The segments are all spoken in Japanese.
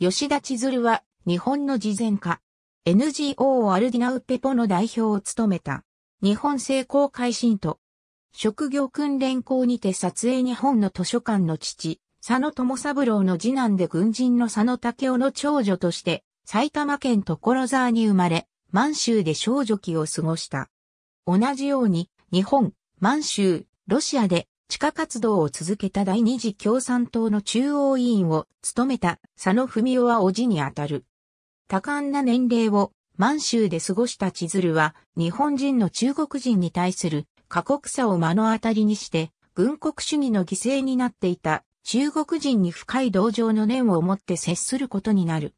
吉田千鶴は、日本の慈善家。NGO アルディナウペポの代表を務めた。日本成功会心と。職業訓練校にて撮影日本の図書館の父、佐野友三郎の次男で軍人の佐野武雄の長女として、埼玉県所沢に生まれ、満州で少女期を過ごした。同じように、日本、満州、ロシアで地下活動を続けた第二次共産党の中央委員を務めた佐野文夫は叔父にあたる。多感な年齢を満州で過ごした千鶴は日本人の中国人に対する過酷さを目の当たりにして軍国主義の犠牲になっていた中国人に深い同情の念を持って接することになる。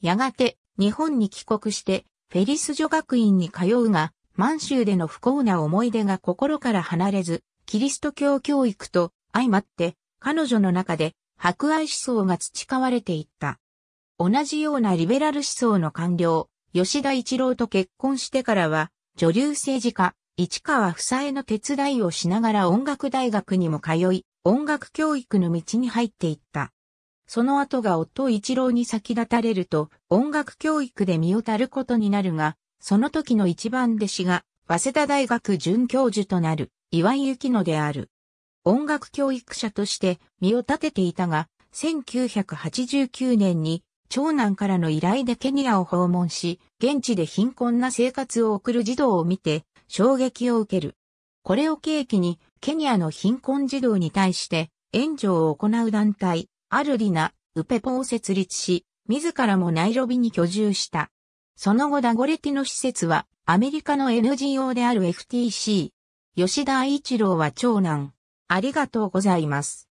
やがて日本に帰国してフェリス女学院に通うが満州での不幸な思い出が心から離れずキリスト教教育と相まって彼女の中で博愛思想が培われていった。同じようなリベラル思想の官僚、吉田一郎と結婚してからは、女流政治家、市川房江の手伝いをしながら音楽大学にも通い、音楽教育の道に入っていった。その後が夫一郎に先立たれると、音楽教育で身をたることになるが、その時の一番弟子が、早稲田大学准教授となる。岩井幸乃である。音楽教育者として身を立てていたが、1989年に長男からの依頼でケニアを訪問し、現地で貧困な生活を送る児童を見て衝撃を受ける。これを契機にケニアの貧困児童に対して援助を行う団体、アルリナ・ウペポを設立し、自らもナイロビに居住した。その後ダゴレティの施設はアメリカの NGO である FTC、吉田一郎は長男。ありがとうございます。